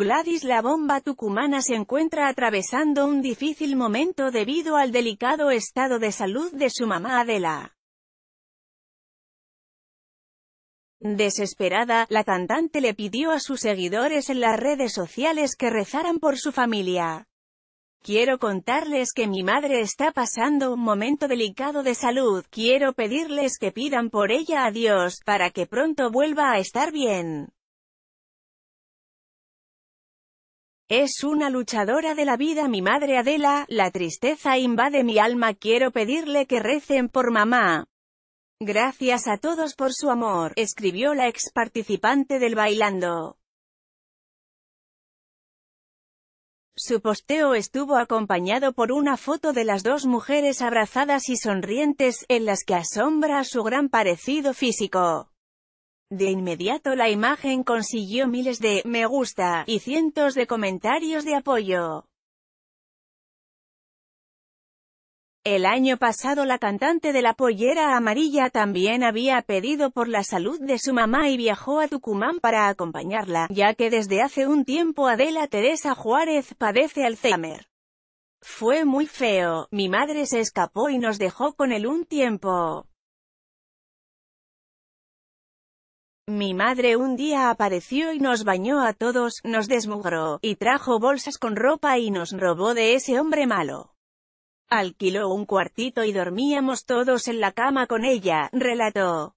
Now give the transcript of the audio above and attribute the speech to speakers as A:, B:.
A: Gladys la bomba tucumana se encuentra atravesando un difícil momento debido al delicado estado de salud de su mamá Adela. Desesperada, la cantante le pidió a sus seguidores en las redes sociales que rezaran por su familia. Quiero contarles que mi madre está pasando un momento delicado de salud, quiero pedirles que pidan por ella a Dios, para que pronto vuelva a estar bien. Es una luchadora de la vida mi madre Adela, la tristeza invade mi alma quiero pedirle que recen por mamá. Gracias a todos por su amor, escribió la ex participante del Bailando. Su posteo estuvo acompañado por una foto de las dos mujeres abrazadas y sonrientes, en las que asombra su gran parecido físico. De inmediato la imagen consiguió miles de «me gusta» y cientos de comentarios de apoyo. El año pasado la cantante de la pollera amarilla también había pedido por la salud de su mamá y viajó a Tucumán para acompañarla, ya que desde hace un tiempo Adela Teresa Juárez padece Alzheimer. Fue muy feo, mi madre se escapó y nos dejó con él un tiempo. Mi madre un día apareció y nos bañó a todos, nos desmugró, y trajo bolsas con ropa y nos robó de ese hombre malo. Alquiló un cuartito y dormíamos todos en la cama con ella, relató.